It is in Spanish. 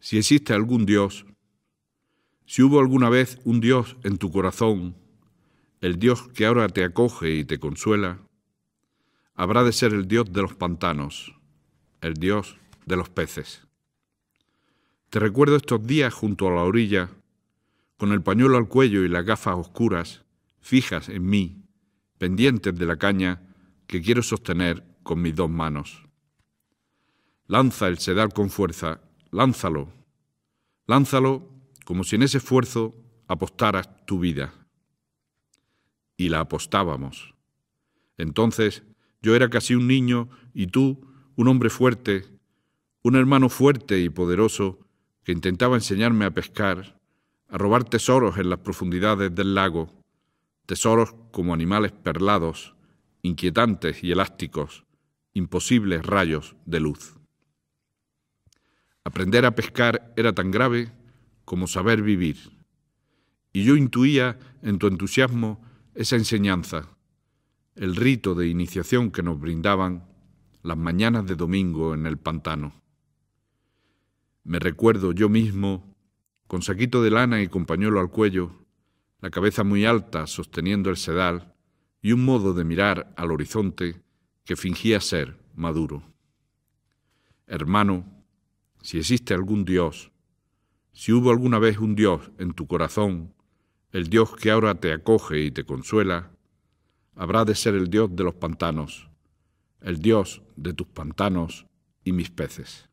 si existe algún Dios, si hubo alguna vez un Dios en tu corazón, el Dios que ahora te acoge y te consuela, habrá de ser el Dios de los pantanos, el Dios de los peces. Te recuerdo estos días junto a la orilla, con el pañuelo al cuello y las gafas oscuras, fijas en mí, pendientes de la caña que quiero sostener con mis dos manos. Lanza el sedal con fuerza lánzalo, lánzalo como si en ese esfuerzo apostaras tu vida. Y la apostábamos. Entonces yo era casi un niño y tú un hombre fuerte, un hermano fuerte y poderoso que intentaba enseñarme a pescar, a robar tesoros en las profundidades del lago, tesoros como animales perlados, inquietantes y elásticos, imposibles rayos de luz. Aprender a pescar era tan grave como saber vivir. Y yo intuía en tu entusiasmo esa enseñanza, el rito de iniciación que nos brindaban las mañanas de domingo en el pantano. Me recuerdo yo mismo, con saquito de lana y compañuelo al cuello, la cabeza muy alta sosteniendo el sedal y un modo de mirar al horizonte que fingía ser maduro. Hermano, si existe algún Dios, si hubo alguna vez un Dios en tu corazón, el Dios que ahora te acoge y te consuela, habrá de ser el Dios de los pantanos, el Dios de tus pantanos y mis peces.